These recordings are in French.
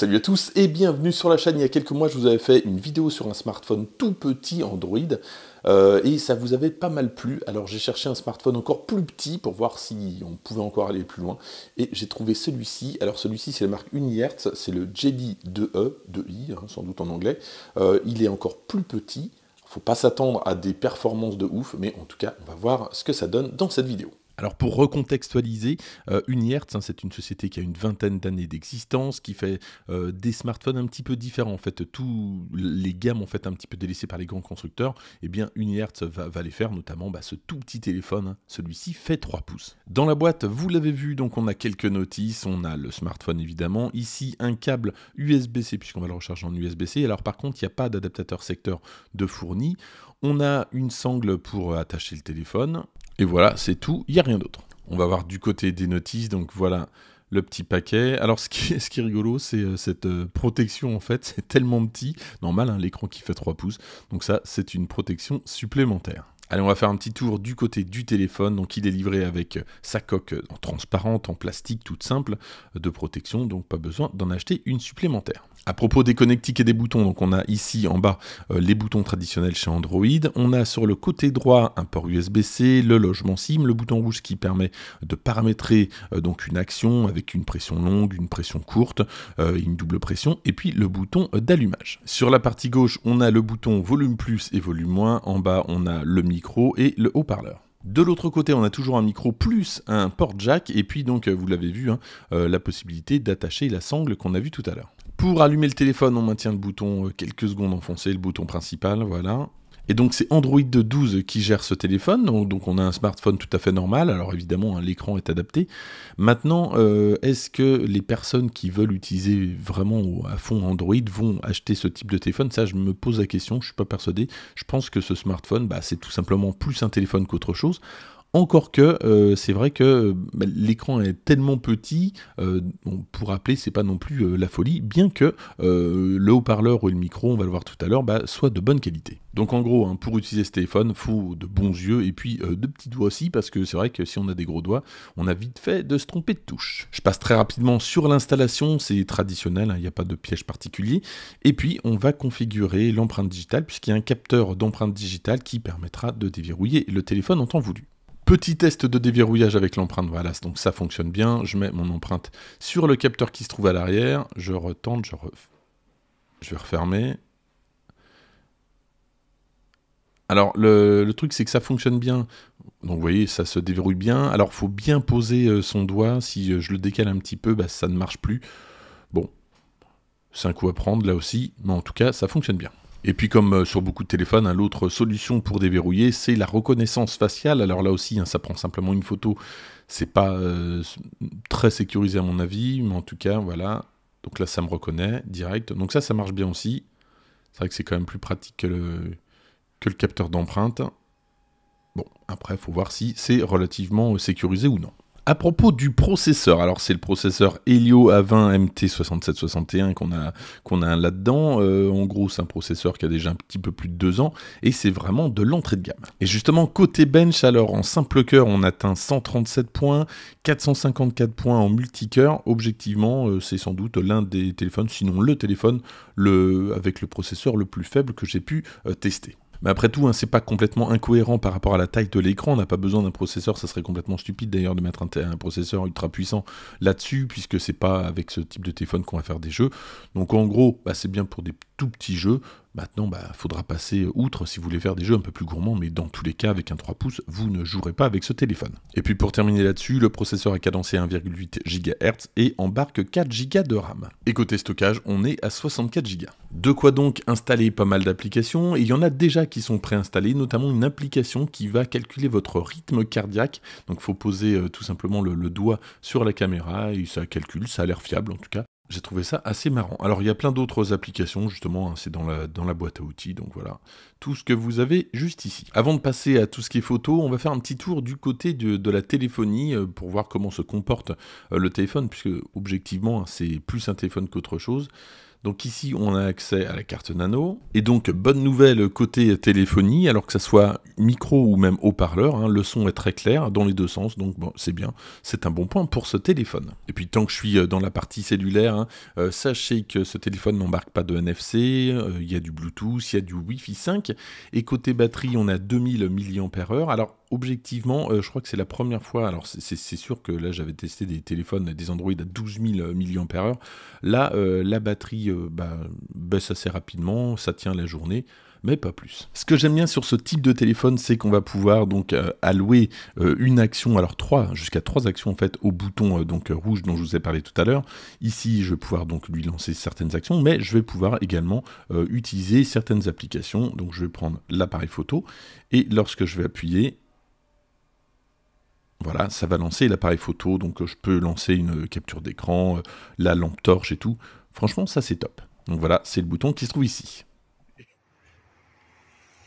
Salut à tous et bienvenue sur la chaîne. Il y a quelques mois, je vous avais fait une vidéo sur un smartphone tout petit Android euh, et ça vous avait pas mal plu. Alors j'ai cherché un smartphone encore plus petit pour voir si on pouvait encore aller plus loin et j'ai trouvé celui-ci. Alors celui-ci, c'est la marque Unihertz, c'est le Jedi 2E, 2i sans doute en anglais. Euh, il est encore plus petit. Faut pas s'attendre à des performances de ouf, mais en tout cas, on va voir ce que ça donne dans cette vidéo. Alors pour recontextualiser, euh, Unihertz, hein, c'est une société qui a une vingtaine d'années d'existence, qui fait euh, des smartphones un petit peu différents. En fait, tous les gammes ont fait un petit peu délaissées par les grands constructeurs, et eh bien Unihertz va, les faire, notamment bah, ce tout petit téléphone. Hein. Celui-ci fait 3 pouces. Dans la boîte, vous l'avez vu, donc on a quelques notices, on a le smartphone évidemment. Ici, un câble USB-C puisqu'on va le recharger en USB-C. Alors par contre, il n'y a pas d'adaptateur secteur de fourni. On a une sangle pour attacher le téléphone. Et voilà, c'est tout, il n'y a rien d'autre. On va voir du côté des notices, donc voilà le petit paquet. Alors ce qui, ce qui est rigolo, c'est euh, cette euh, protection en fait, c'est tellement petit, normal, hein, l'écran qui fait 3 pouces, donc ça c'est une protection supplémentaire. Allez, on va faire un petit tour du côté du téléphone. Donc, il est livré avec sa coque transparente, en plastique, toute simple, de protection. Donc, pas besoin d'en acheter une supplémentaire. À propos des connectiques et des boutons, donc on a ici en bas euh, les boutons traditionnels chez Android. On a sur le côté droit un port USB-C, le logement SIM, le bouton rouge qui permet de paramétrer euh, donc une action avec une pression longue, une pression courte, euh, une double pression, et puis le bouton d'allumage. Sur la partie gauche, on a le bouton volume plus et volume moins. En bas, on a le micro et le haut-parleur. De l'autre côté, on a toujours un micro plus un port jack et puis donc euh, vous l'avez vu, hein, euh, la possibilité d'attacher la sangle qu'on a vu tout à l'heure. Pour allumer le téléphone, on maintient le bouton euh, quelques secondes enfoncé, le bouton principal, voilà. Et donc c'est Android 12 qui gère ce téléphone, donc, on a un smartphone tout à fait normal, alors évidemment hein, l'écran est adapté. Maintenant, euh, est-ce que les personnes qui veulent utiliser vraiment à fond Android vont acheter ce type de téléphone Ça je me pose la question, je ne suis pas persuadé. Je pense que ce smartphone, bah, c'est tout simplement plus un téléphone qu'autre chose. Encore que euh, c'est vrai que euh, bah, l'écran est tellement petit, euh, pour rappeler, c'est pas non plus la folie, bien que le haut-parleur ou le micro, on va le voir tout à l'heure, bah, soit de bonne qualité. Donc en gros, hein, pour utiliser ce téléphone, faut de bons yeux et puis de petits doigts aussi, parce que c'est vrai que si on a des gros doigts, on a vite fait de se tromper de touche. Je passe très rapidement sur l'installation, c'est traditionnel, hein, il n'y a pas de piège particulier. Et puis on va configurer l'empreinte digitale, puisqu'il y a un capteur d'empreinte digitale qui permettra de déverrouiller le téléphone en temps voulu. Petit test de déverrouillage avec l'empreinte voilà, donc ça fonctionne bien. Je mets mon empreinte sur le capteur qui se trouve à l'arrière. Je retente, je, je vais refermer. Alors, le, truc, c'est que ça fonctionne bien. Donc, vous voyez, ça se déverrouille bien. Alors, il faut bien poser euh, son doigt. Si euh, je le décale un petit peu, bah, ça ne marche plus. Bon, c'est un coup à prendre là aussi. Mais en tout cas, ça fonctionne bien. Et puis comme euh, sur beaucoup de téléphones, hein, l'autre solution pour déverrouiller, c'est la reconnaissance faciale. Alors là aussi, hein, ça prend simplement une photo. C'est pas euh, très sécurisé à mon avis, mais en tout cas, voilà. Donc là, ça me reconnaît direct. Donc ça, ça marche bien aussi. C'est vrai que c'est quand même plus pratique que le, que le capteur d'empreinte. Bon, après, il faut voir si c'est relativement euh, sécurisé ou non. À propos du processeur, alors c'est le processeur Helio A20 MT6761 qu'on a, qu'on a là-dedans. Euh, en gros, c'est un processeur qui a déjà un petit peu plus de deux ans et c'est vraiment de l'entrée de gamme. Et justement, côté bench, alors en simple cœur, on atteint 137 points, 454 points en multicœur. Objectivement, euh, c'est sans doute l'un des téléphones, sinon le téléphone avec le processeur le plus faible que j'ai pu euh, tester. Mais après tout, hein, c'est pas complètement incohérent par rapport à la taille de l'écran. On n'a pas besoin d'un processeur, ça serait complètement stupide d'ailleurs de mettre un, processeur ultra puissant là-dessus, puisque c'est pas avec ce type de téléphone qu'on va faire des jeux. Donc en gros, bah, c'est bien pour des tout petits jeux, Maintenant, il bah, faudra passer outre si vous voulez faire des jeux un peu plus gourmands, mais dans tous les cas, avec un 3 pouces, vous ne jouerez pas avec ce téléphone. Et puis pour terminer là-dessus, le processeur a cadencé à 1,8 GHz et embarque 4 Go de RAM. Et côté stockage, on est à 64 Go. De quoi donc installer pas mal d'applications, il y en a déjà qui sont préinstallées, notamment une application qui va calculer votre rythme cardiaque. Donc il faut poser euh, tout simplement le, doigt sur la caméra, et ça calcule, ça a l'air fiable en tout cas j'ai trouvé ça assez marrant. Alors il y a plein d'autres applications, justement, hein, c'est dans la, dans la boîte à outils, donc voilà, tout ce que vous avez juste ici. Avant de passer à tout ce qui est photo, on va faire un petit tour du côté de, la téléphonie euh, pour voir comment se comporte euh, le téléphone, puisque objectivement, hein, c'est plus un téléphone qu'autre chose. Donc ici, on a accès à la carte nano. Et donc, bonne nouvelle côté téléphonie, alors que ça soit micro ou même haut-parleur, hein, le son est très clair dans les deux sens, donc bon, c'est bien, c'est un bon point pour ce téléphone. Et puis, tant que je suis euh, dans la partie cellulaire, hein, euh, sachez que ce téléphone n'embarque pas de NFC, euh, il y a du Bluetooth, il y a du Wi-Fi 5, et côté batterie, on a 2000 mAh. Alors, objectivement, euh, je crois que c'est la première fois. Alors, c'est sûr que là, j'avais testé des téléphones, des Android à 12 000 mAh. Là, euh, la batterie euh, bah, baisse assez rapidement, ça tient la journée mais pas plus. Ce que j'aime bien sur ce type de téléphone, c'est qu'on va pouvoir donc allouer une action, alors trois, jusqu'à trois actions en fait, au bouton donc rouge dont je vous ai parlé tout à l'heure. Ici, je vais pouvoir donc lui lancer certaines actions, mais je vais pouvoir également utiliser certaines applications. Donc, je vais prendre l'appareil photo et lorsque je vais appuyer, voilà, ça va lancer l'appareil photo, donc euh, je peux lancer une euh, capture d'écran, euh, la lampe torche et tout. Franchement, ça c'est top. Donc voilà, c'est le bouton qui se trouve ici.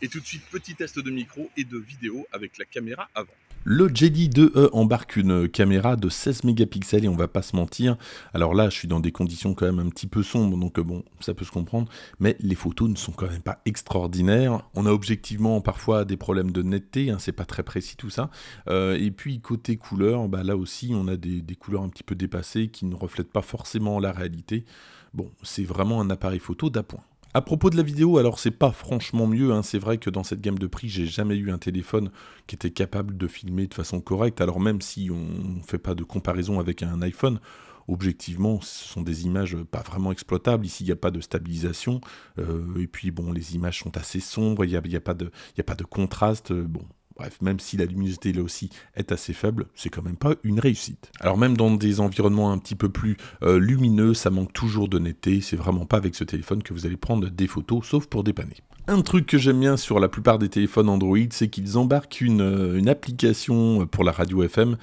Et tout de suite, petit test de micro et de vidéo avec la caméra avant. Le Jedi 2E embarque une caméra de 16 mégapixels et on va pas se mentir. Alors là, je suis dans des conditions quand même un petit peu sombres, donc euh, bon, ça peut se comprendre, mais les photos ne sont quand même pas extraordinaires. On a objectivement parfois des problèmes de netteté, hein, c'est pas très précis tout ça. Euh, et puis côté couleur, bah, là aussi, on a des, des couleurs un petit peu dépassées qui ne reflètent pas forcément la réalité. Bon, c'est vraiment un appareil photo d'appoint. À propos de la vidéo, alors c'est pas franchement mieux, hein. c'est vrai que dans cette gamme de prix, j'ai jamais eu un téléphone qui était capable de filmer de façon correcte, alors même si on ne fait pas de comparaison avec un iPhone, objectivement, ce sont des images pas vraiment exploitables. Ici, il n'y a pas de stabilisation. Euh, et puis, bon, les images sont assez sombres, il n'y a, pas de, a pas de contraste. Euh, bon, Bref, même si la luminosité là aussi est assez faible, c'est quand même pas une réussite. Alors même dans des environnements un petit peu plus euh, lumineux, ça manque toujours de netteté, c'est vraiment pas avec ce téléphone que vous allez prendre des photos, sauf pour dépanner. Un truc que j'aime bien sur la plupart des téléphones Android, c'est qu'ils embarquent une euh, application pour la radio FM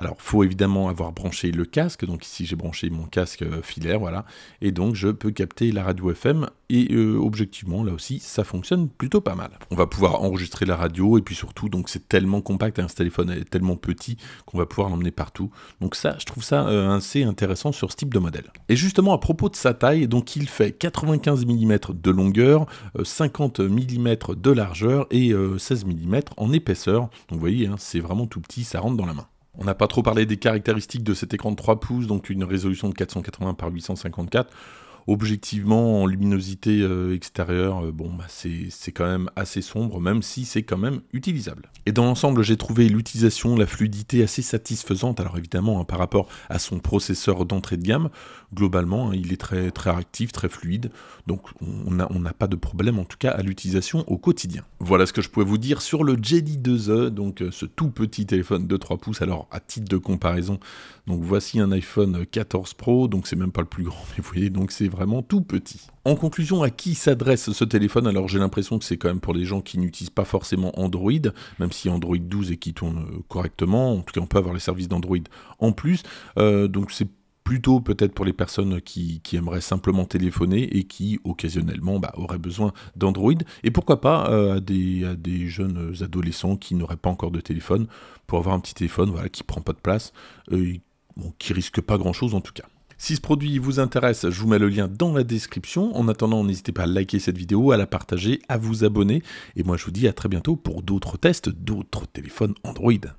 alors, faut évidemment avoir branché le casque. Donc ici, j'ai branché mon casque euh, filaire, voilà. Et donc, je peux capter la radio FM. Et euh, objectivement, là aussi, ça fonctionne plutôt pas mal. On va pouvoir enregistrer la radio. Et puis surtout, donc c'est tellement compact, un ce téléphone est tellement petit qu'on va pouvoir l'emmener partout. Donc ça, je trouve ça euh, assez intéressant sur ce type de modèle. Et justement, à propos de sa taille, donc il fait 95 mm de longueur, 50 mm de largeur et 16 mm en épaisseur. Donc vous voyez, hein, c'est vraiment tout petit, ça rentre dans la main. On n'a pas trop parlé des caractéristiques de cet écran de 3 pouces, donc une résolution de 480 par 854 objectivement en luminosité euh, extérieure, euh, bon, bah c'est quand même assez sombre, même si c'est quand même utilisable. Et dans l'ensemble, j'ai trouvé l'utilisation, la fluidité assez satisfaisante. Alors évidemment, hein, par rapport à son processeur d'entrée de gamme, globalement, hein, il est très, très actif, très fluide. Donc on n'a on a pas de problème, en tout cas, à l'utilisation au quotidien. Voilà ce que je pouvais vous dire sur le Jedi 2E, donc euh, ce tout petit téléphone de 3 pouces. Alors à titre de comparaison, donc voici un iPhone 14 Pro, donc c'est même pas le plus grand, mais vous voyez, donc c'est vraiment tout petit. En conclusion, à qui s'adresse ce téléphone Alors j'ai l'impression que c'est quand même pour les gens qui n'utilisent pas forcément Android, même si Android 12 et qui tourne euh, correctement, en tout cas on peut avoir les services d'Android en plus, euh, donc c'est plutôt peut-être pour les personnes qui, aimeraient simplement téléphoner et qui occasionnellement bah, auraient besoin d'Android. Et pourquoi pas euh, à, des, jeunes adolescents qui n'auraient pas encore de téléphone pour avoir un petit téléphone voilà, qui prend pas de place, euh, qui risque pas grand-chose en tout cas. Si ce produit vous intéresse, je vous mets le lien dans la description. En attendant, n'hésitez pas à liker cette vidéo, à la partager, à vous abonner. Et moi, je vous dis à très bientôt pour d'autres tests, d'autres téléphones Android.